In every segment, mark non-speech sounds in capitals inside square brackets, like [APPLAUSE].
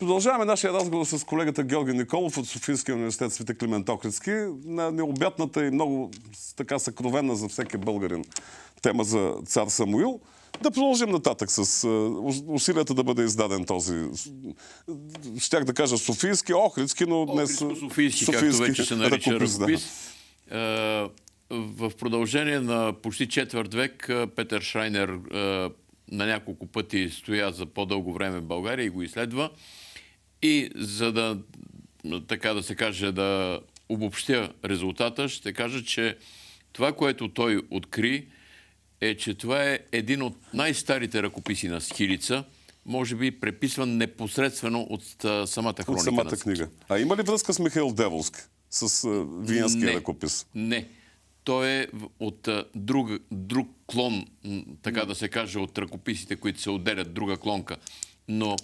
Продължаваме нашия разговор с колегата Георги Николов от Софийския университет Свите Климент Охридски на необятната и много така съкровена за всеки българин тема за цар Самуил. Да продължим нататък с е, усилията да бъде издаден този. Щях да кажа Софийски, Охридски, но днес. Софийски, както вече се нарича ръкопис. Е, в продължение на почти четвърт век е, Петър Шрайнер на няколко пъти стоя за по-дълго време в България и го изследва. И за да, така да се каже, да обобщя резултата, ще кажа, че това, което той откри, е, че това е един от най-старите ръкописи на Схилица, може би преписван непосредствено от самата хроника. От самата книга. А има ли връзка с Михаил Деволск? С виенския ръкопис? Не. Той е от друг, друг клон, така да се каже, от ръкописите, които се отделят, друга клонка. Но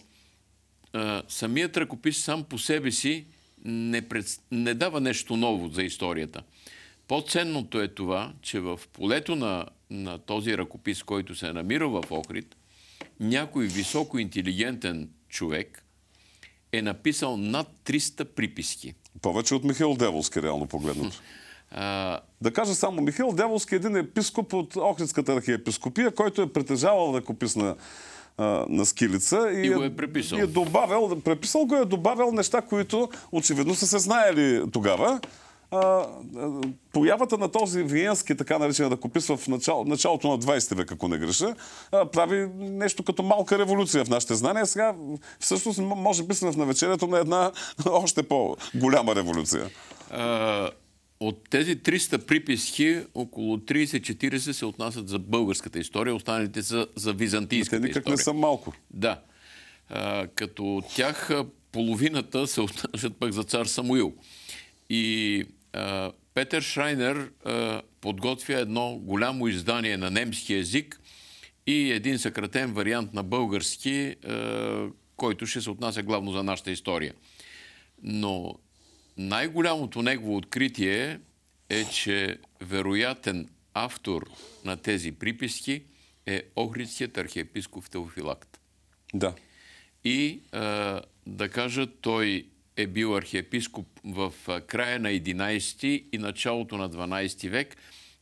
самият ръкопис сам по себе си не, пред... не дава нещо ново за историята. По-ценното е това, че в полето на, на този ръкопис, който се е намира в Охрид, някой високо интелигентен човек е написал над 300 приписки. Повече от Михаил Деволски, реално погледнато. А... Да кажа само, Михаил Деволски е един епископ от Охридската архиепископия, който е притежавал ръкопис на на скилица. И, и го е-, е преписал. И е добавил, преписал го е добавил неща, които очевидно са се знаели тогава. А, а, появата на този виенски, така наречен да купис в начало, началото на 20 век, ако не греша, а, прави нещо като малка революция в нашите знания. Сега всъщност може би сме в навечерието на една [LAUGHS] още по-голяма революция. От тези 300 приписки, около 30-40 се отнасят за българската история, останалите са за византийската история. Те никак не са малко. Да. А, като от тях половината се отнасят пък за цар Самуил. И а, Петър Шрайнер а, подготвя едно голямо издание на немски язик и един съкратен вариант на български, който ще се отнася главно за нашата история. Но най-голямото негово откритие е, че вероятен автор на тези приписки е Охридският архиепископ Теофилакт. Да. И а, да кажа, той е бил архиепископ в края на 11 и началото на 12 век,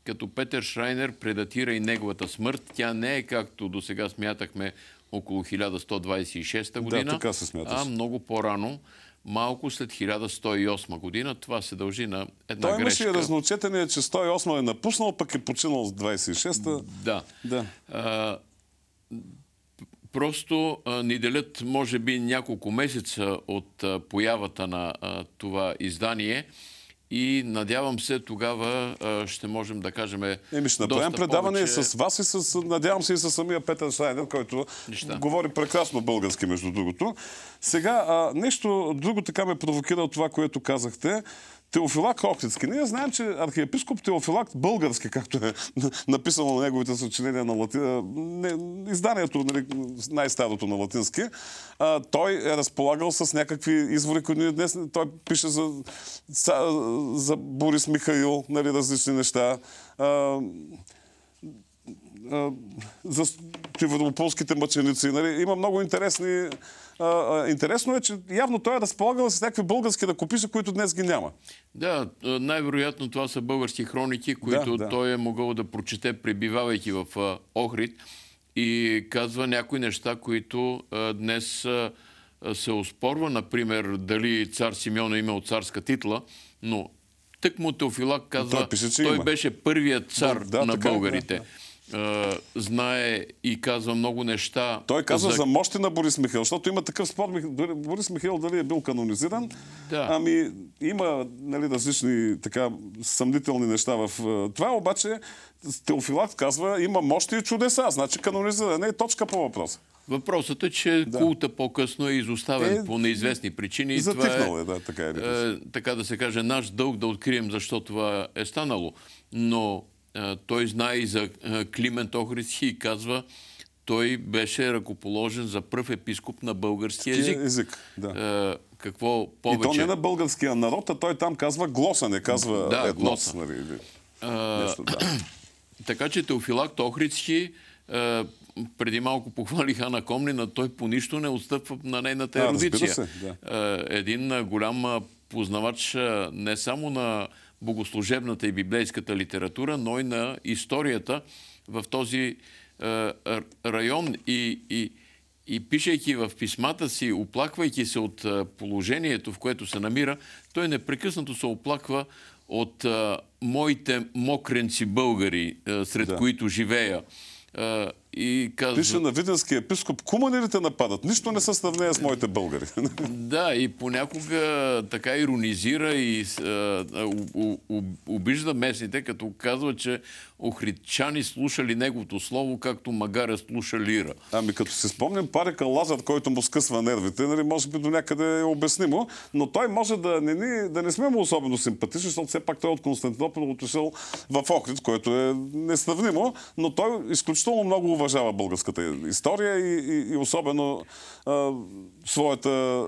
като Петър Шрайнер предатира и неговата смърт. Тя не е както до сега смятахме около 1126 година, да, така се смята. а много по-рано малко след 1108 година. Това се дължи на една Той грешка. Той имаше разноцетене, че 108 е напуснал, пък е починал с 26-та. Да. да. А, просто а, ни делят, може би, няколко месеца от а, появата на а, това издание – и надявам се тогава ще можем да кажем Еми ще направим предаване повече... с вас и с, надявам се и с самия Петър Сайнер, който Нища. говори прекрасно български, между другото. Сега, а, нещо друго така ме провокира от това, което казахте. Теофилак Охридски. Ние знаем, че архиепископ Теофилак български, както е написано на неговите съчинения на Не, изданието нали, най-старото на латински, а, той е разполагал с някакви извори, които днес той пише за, за Борис Михаил, нали, различни неща. А, за северополските мъченици. Нали? Има много интересни... А, а, интересно е, че явно той е разполагал с някакви български ръкописи, които днес ги няма. Да, най-вероятно това са български хроники, които да, да. той е могъл да прочете, пребивавайки в Охрид и казва някои неща, които днес се оспорва, например, дали цар Симеон е имал царска титла, но тък му Теофилак казва, той, пише, той беше първият цар да, на българите. Е, да знае и казва много неща. Той казва за, за мощи на Борис Михаил, защото има такъв спор. Борис Михаил дали е бил канонизиран? Да. Ами има нали, различни така съмнителни неща в това, обаче Теофилат казва има мощи и чудеса, значи канонизиран. е точка по въпроса. Въпросът е, че да. култа по-късно е изоставен е, по неизвестни причини. Е, затихнал е, е, да, така е, е. Така да се каже, наш дълг да открием защо това е станало. Но той знае и за Климент Охридски и казва, той беше ръкоположен за пръв епископ на български език. език да. какво повече? И то не на българския народ, а той там казва глоса, не казва да, етнос. Глоса. Нали, или... а... Нещо, да. [CLEARS THROAT] така че Теофилакт Охридски преди малко похвалих Ана Комнина, той по нищо не отстъпва на нейната ерозиция. Да, Един голям познавач не само на богослужебната и библейската литература, но и на историята в този е, район. И, и, и пишейки в писмата си, оплаквайки се от е, положението, в което се намира, той непрекъснато се оплаква от а, е, моите мокренци българи, а, сред да. които живея. И казва... Пише на виденския епископ, куманирите те нападат? Нищо не се сравнява с моите българи. [LAUGHS] Да, и понякога така иронизира и а, у, у, обижда местните, като казва, че охритчани слушали неговото слово, както магаря слуша лира. Ами като си спомням парика Лазар, който му скъсва нервите, нали, може би до някъде е обяснимо, но той може да не, ни, да не сме му особено симпатични, защото все пак той е от Константинопол отишъл в Охрид, което е неставнимо, но той изключително много уважава българската история и, и, и особено а, своята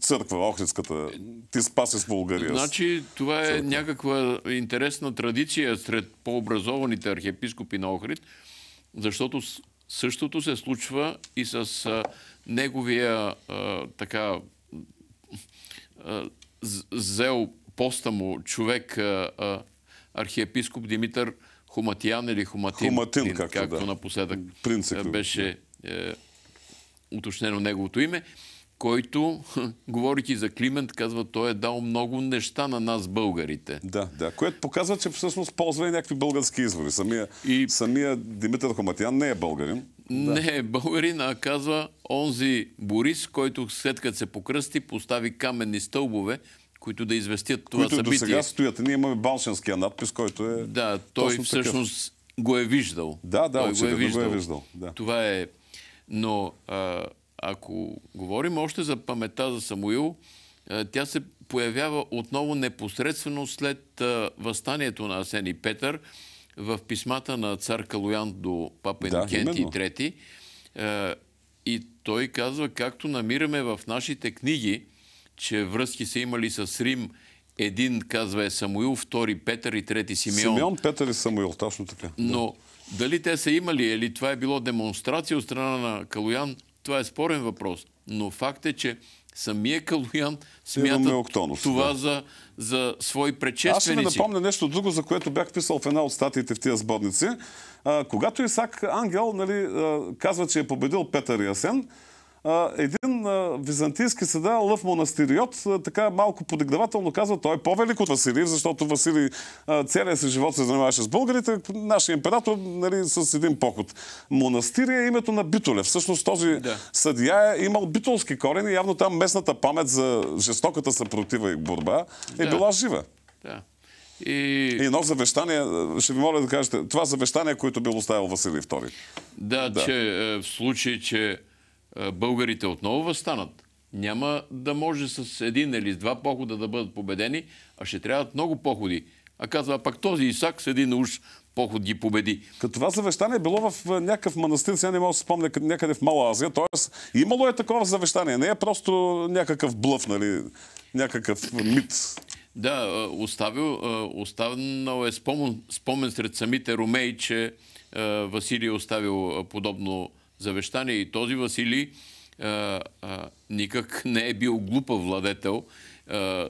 църква, Охридската. Ти спаси с България. Значи, това е църква. някаква интересна традиция сред по-образованите архиепископи на Охрид, защото същото се случва и с а, неговия а, така зел поста му човек, архиепископ Димитър Хуматиян или Хуматин, Хуматин както, както да. напоследък Принципно. Е, беше е, уточнено неговото име, който, говорики за Климент, казва, той е дал много неща на нас, българите. Да, да. Което показва, че всъщност ползва и някакви български извори. Самия, и... самия Димитър Хуматиян не е българин. Да. Не е българин, а казва онзи Борис, който след като се покръсти, постави каменни стълбове които да известят това които събитие. Които до сега стоят. Ние имаме балшенския надпис, който е Да, той всъщност такъв. го е виждал. Да, да, той го е виждал. Го е виждал. Да. Това е... Но а, ако говорим още за памета за Самуил, а, тя се появява отново непосредствено след а, възстанието на Асени Петър в писмата на цар Калоян до папа да, Инокентий III. И той казва, както намираме в нашите книги, че връзки са имали с Рим. Един, казва, е Самуил, втори Петър и трети Симеон. Симеон, Петър и Самуил, точно така. Но дали те са имали или това е било демонстрация от страна на Калуян, това е спорен въпрос. Но факт е, че самия Калуян смята октонус, това да. за, за свои предшественици. Аз ще ви напомня нещо друго, за което бях писал в една от статиите в тия сборници. А, когато Исак Ангел нали, казва, че е победил Петър и Асен, един византийски съда, Лъв Монастириот, така малко подигравателно казва, той е по-велик от Василий, защото Василий целият си живот се занимаваше с българите, нашия император нали, с един поход. Монастири е името на Битолев. Всъщност този да. съдия е имал битолски корени, явно там местната памет за жестоката съпротива и борба е да. била жива. Да. И... и едно завещание, ще ви моля да кажете, това завещание, което бил оставил Василий II. Да, да. че е, в случай, че е, българите отново възстанат. Няма да може с един или с два похода да бъдат победени, а ще трябват много походи. А казва, пак този Исак с един уж поход ги победи. Като това завещание е било в е, някакъв манастир, сега не мога да се спомня някъде в Мала Азия. Тоест, имало е такова завещание. Не е просто някакъв блъв, нали? Някакъв мит. Да, оставил, оставил е спомен, спомен сред самите ромеи, че Василий е оставил подобно завещание. И този Василий а, а, никак не е бил глупав владетел. А,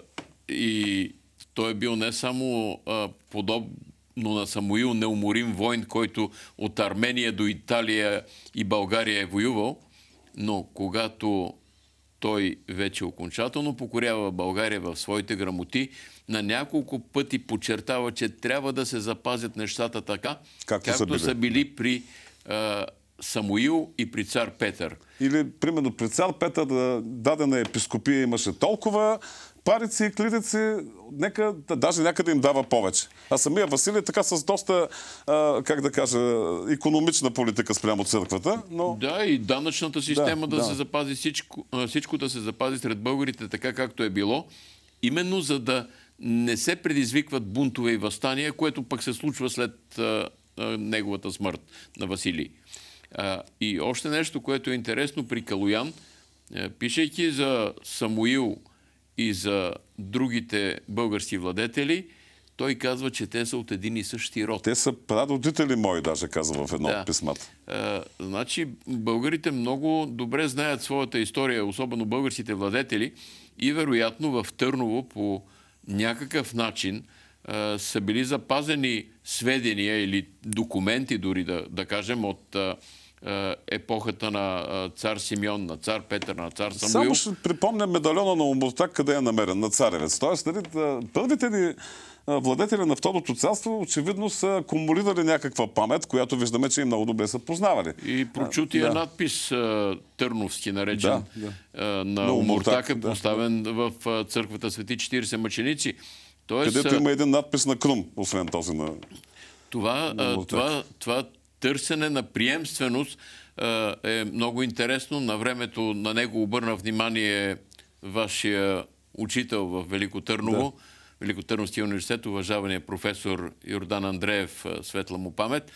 и той е бил не само а, подобно на Самуил неуморим войн, който от Армения до Италия и България е воювал, но когато той вече окончателно покорява България в своите грамоти, на няколко пъти подчертава, че трябва да се запазят нещата така, както, както са, били. са били при а, Самуил и при цар Петър. Или, примерно, при цар Петър да дадена епископия имаше толкова, парици и клирици, нека, даже някъде им дава повече. А самия Василий така с доста, а, как да кажа, економична политика спрямо църквата. Но... Да, и данъчната система да, да, да. се запази, всичко, всичко да се запази сред българите така, както е било, именно за да не се предизвикват бунтове и възстания, което пък се случва след а, а, неговата смърт на Василий. А, и още нещо, което е интересно при Калуян, е, пишейки за Самуил и за другите български владетели, той казва, че те са от един и същи род. Те са прародители мои, даже казва в едно да. от писмата. А, значи, българите много добре знаят своята история, особено българските владетели, и вероятно в Търново по някакъв начин е, са били запазени сведения или документи дори да, да кажем от е, е, епохата на цар Симеон, на цар Петър, на цар Самуил. Само ще припомня медальона на Умуртак, къде е намерен, на царевец. Тоест, нали, първите ни владетели на Второто царство очевидно са кумулирали някаква памет, която виждаме, че и много добре са познавали. И прочутия да. надпис Търновски, наречен да, да. на, на Умуртак, е поставен да. в църквата Свети 40 мъченици. Тоест, където има един надпис на Крум, освен този на... Това, на това, това търсене на приемственост е много интересно. На времето на него обърна внимание вашия учител в Велико Търново, да. Търновския университет, уважавания професор Йордан Андреев, светла му памет.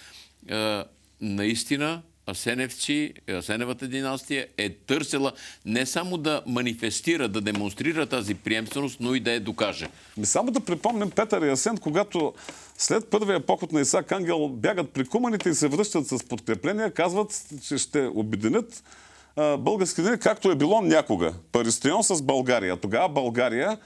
Наистина, Асеневци, Асеневата династия е търсила не само да манифестира, да демонстрира тази приемственост, но и да я докаже. Само да припомним Петър и Асен, когато след първия поход на Исак Ангел бягат при куманите и се връщат с подкрепления, казват, че ще обединят български дни, както е било някога. Паристион с България. Тогава България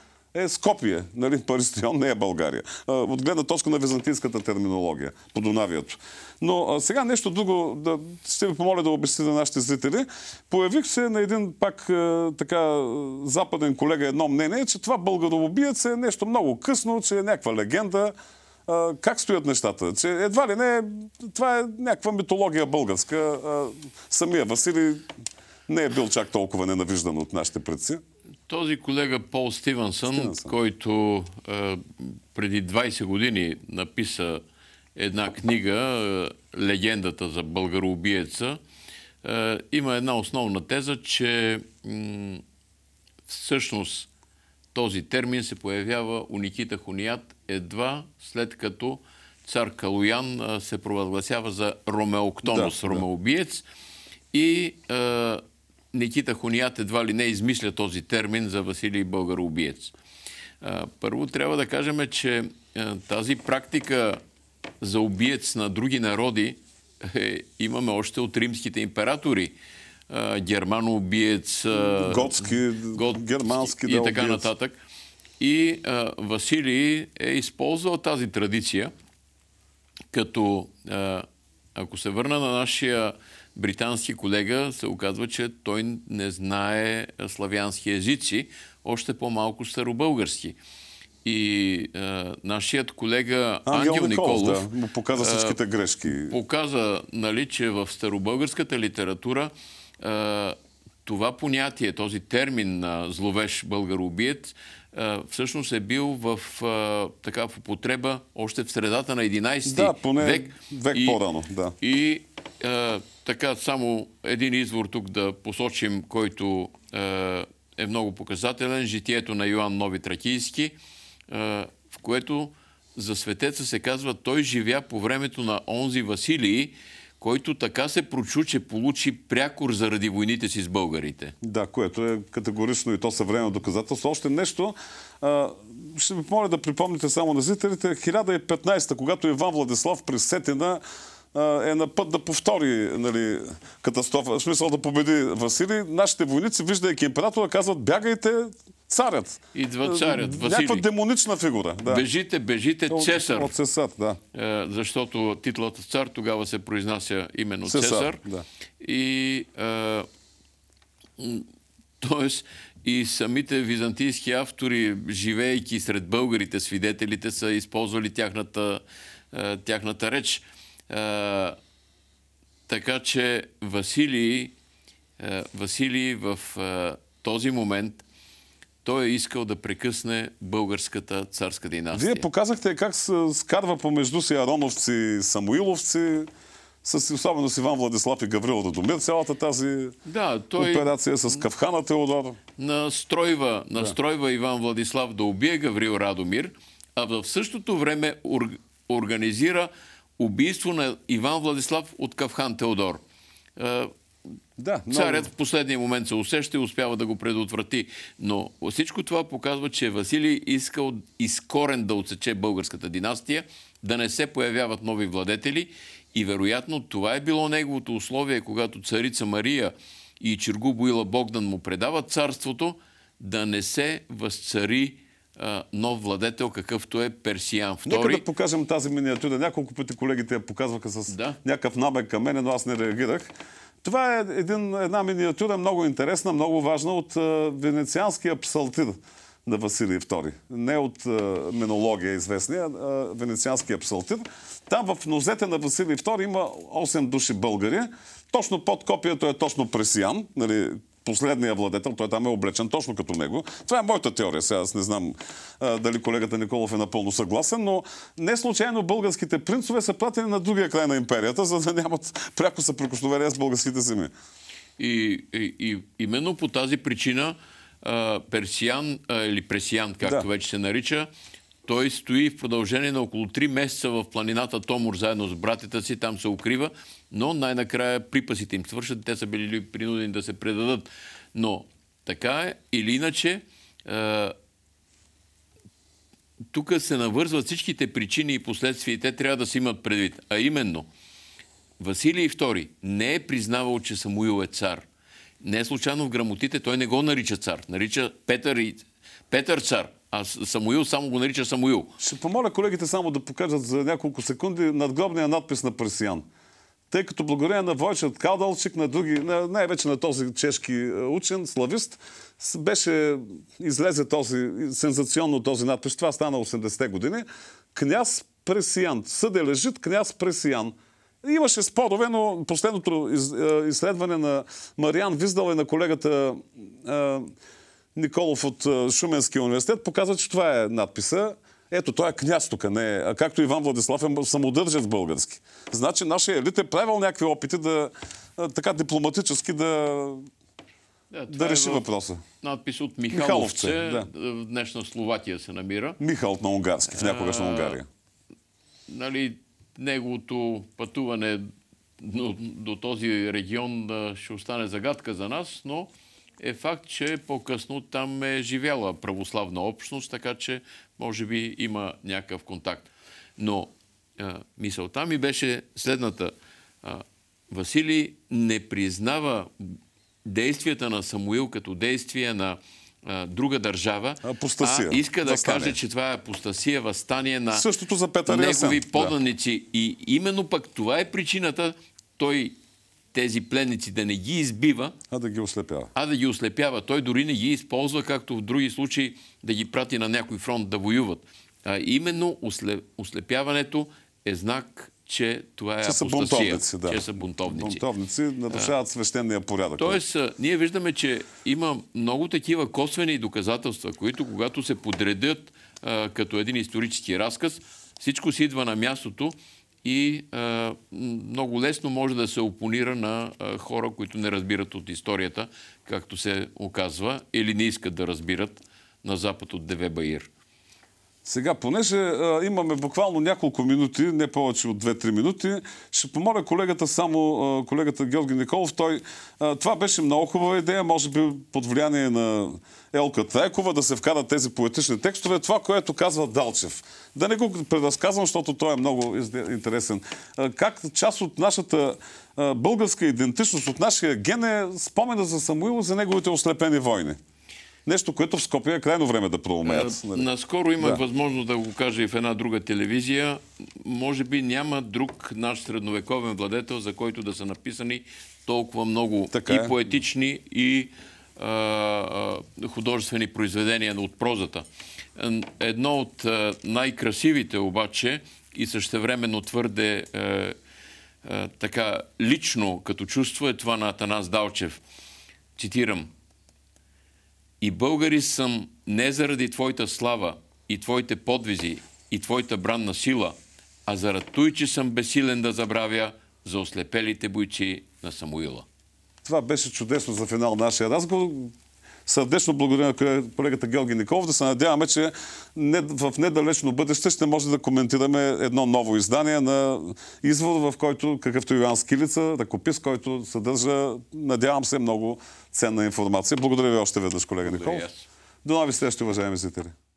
е Скопие. Нали? Паристион не е България. От гледна точка на византийската терминология по Дунавието. Но сега нещо друго, да, ще ви помоля да обясните на нашите зрители. Появих се на един пак е, така западен колега едно мнение, че това българобиец е нещо много късно, че е някаква легенда как стоят нещата? Че едва ли не, това е някаква митология българска. Самия Василий не е бил чак толкова ненавиждан от нашите предци. Този колега Пол Стивенсън, който а, е, преди 20 години написа една книга е, Легендата за българоубиеца, а, е, има една основна теза, че м- всъщност този термин се появява у Никита Хуният едва след като цар Калоян се провъзгласява за ромеоктонос, да, ромеобиец да. и Никита Хуният едва ли не измисля този термин за Василий Българ-убиец. Първо трябва да кажем, че тази практика за убиец на други народи е, имаме още от римските императори. Германо-убиец, готски, гот... германски и така убиец. нататък. И а, Василий е използвал тази традиция, като а, ако се върна на нашия британски колега се оказва, че той не знае славянски езици, още по-малко старобългарски. И е, нашият колега Ангел, Ангел Николов да, показа е, всичките грешки. Е, показа, нали, че в старобългарската литература е, това понятие, този термин на зловеш българобиец всъщност е бил в, така, в употреба още в средата на 11 да, поне век. век и, по-рано, да. И така, само един извор тук да посочим, който е, е много показателен. Житието на Йоанн Нови Тракийски, в което за светеца се казва, той живя по времето на онзи Василий, който така се прочу, че получи прякор заради войните си с българите. Да, което е категорично и то съвременно доказателство. Още нещо, а, ще ви помоля да припомните само на зрителите, 1015, когато Иван Владислав през Сетина е на път да повтори нали, катастрофа, в смисъл да победи Василий, нашите войници, виждайки императора, казват бягайте, царят. Идва е, царят. Василий. Някаква демонична фигура. Да. Бежите, бежите, цесар. От цесар, да. Е, защото титлата цар тогава се произнася именно цесар. цесар. Да. И а, е, Тоест и самите византийски автори, живеейки сред българите, свидетелите, са използвали тяхната, тяхната реч. Така че Василий, Василий в този момент той е искал да прекъсне българската царска династия. Вие показахте как се скарва помежду си ароновци, самуиловци, с, особено с Иван Владислав и Гаврила Радомир, цялата тази да, той... операция с Кавхана Теодор. Настройва, настройва да. Иван Владислав да убие Гаврил Радомир, а в същото време ор... организира убийство на Иван Владислав от Кавхан Теодор. Е, да, но... Царят в последния момент се усеща и успява да го предотврати. Но всичко това показва, че Василий искал изкорен да отсече българската династия, да не се появяват нови владетели и вероятно това е било неговото условие, когато царица Мария и Чергу Боила Богдан му предават царството, да не се възцари а, нов владетел, какъвто е Персиян II. Нека да покажем тази миниатюра. Няколко пъти колегите я показваха с да. някакъв намек към мен, но аз не реагирах. Това е един, една миниатюра много интересна, много важна от е, венецианския псалтир на Василий II. Не от е, минология известния, а венецианския псалтир. Там в нозете на Василий II има 8 души българи. Точно под копието е точно Пресиян, нали, последния владетел, той там е облечен точно като него. Това е моята теория. Сега аз не знам а, дали колегата Николов е напълно съгласен, но не случайно българските принцове са пратени на другия край на империята, за да нямат пряко съприкосновение с българските земи. И, и, и именно по тази причина а, Персиан а, или Пресиан, както да. вече се нарича, той стои в продължение на около 3 месеца в планината Томор заедно с братята си, там се укрива но най-накрая припасите им свършат, те са били принудени да се предадат. Но така е, или иначе, е, тук се навързват всичките причини и последствия и те трябва да се имат предвид. А именно, Василий II не е признавал, че Самуил е цар. Не е случайно в грамотите той не го нарича цар. Нарича Петър, и... Петър цар. А Самуил само го нарича Самуил. Ще помоля колегите само да покажат за няколко секунди надгробния надпис на Пресиян тъй като благодарение на Войчет Калдалчик, на други, на, най-вече на този чешки е, учен, славист, беше, излезе този, сензационно този надпис. Това стана 80-те години. Княз Пресиян. Съде лежит княз Пресиян. Имаше спорове, но последното е, изследване на Мариан Виздал и на колегата е, Николов от е, Шуменския университет показва, че това е надписа. Ето, той е княз тук, не е. А както Иван Владислав е самодържец български. Значи нашия елит е правил някакви опити да така дипломатически да да, да е реши е въпроса. Надпис от Михаловце. Михаловце да. В днешна Словакия се намира. Михал на унгарски, в някогашна Унгария. Нали, неговото пътуване до, до този регион ще остане загадка за нас, но е факт, че по-късно там е живяла православна общност, така че може би има някакъв контакт. Но а, мисълта ми беше следната. А, Василий не признава действията на Самуил като действия на а, друга държава, апостасия. а иска да каже, че това е апостасия, възстание на за негови поданици. Да. И именно пък това е причината той тези пленници, да не ги избива, а да ги ослепява. А да ги ослепява. Той дори не ги използва, както в други случаи, да ги прати на някой фронт да воюват. А именно ослепяването е знак че това е че апостасия. Са бунтовници, да. Че са бунтовници. Бунтовници нарушават свещения порядък. Тоест, нали? ние виждаме, че има много такива косвени доказателства, които когато се подредят а, като един исторически разказ, всичко си идва на мястото и а, много лесно може да се опонира на а, хора, които не разбират от историята, както се оказва, или не искат да разбират на запад от Деве Баир. Сега, понеже а, имаме буквално няколко минути, не повече от 2-3 минути, ще помоля колегата само, а, колегата Георги Николов. Той, а, това беше много хубава идея, може би под влияние на Елка Трайкова да се вкарат тези поетични текстове. Това, което казва Далчев. Да не го предразказвам, защото той е много интересен. А, как част от нашата а, българска идентичност, от нашия ген е спомена за Самуил за неговите ослепени войни. Нещо, което в Скопия е крайно време да проумеят. Нали? Наскоро имах да. възможност да го кажа и в една друга телевизия. Може би няма друг наш средновековен владетел, за който да са написани толкова много така и е. поетични, и а, художествени произведения от прозата. Едно от най-красивите обаче и същевременно твърде е, е, така лично като чувство е това на Атанас Далчев. Цитирам. И българи съм не заради Твоята слава и Твоите подвизи и Твоята бранна сила, а заради той, че съм бесилен да забравя за ослепелите бойци на Самуила. Това беше чудесно за финал нашия разговор сърдечно благодаря на колегата Георги Николов. Да се надяваме, че в недалечно бъдеще ще може да коментираме едно ново издание на извор, в който, какъвто Йоан Скилица, ръкопис, който съдържа, надявам се, много ценна информация. Благодаря ви още веднъж, колега Николов. До нови срещи, уважаеми зрители.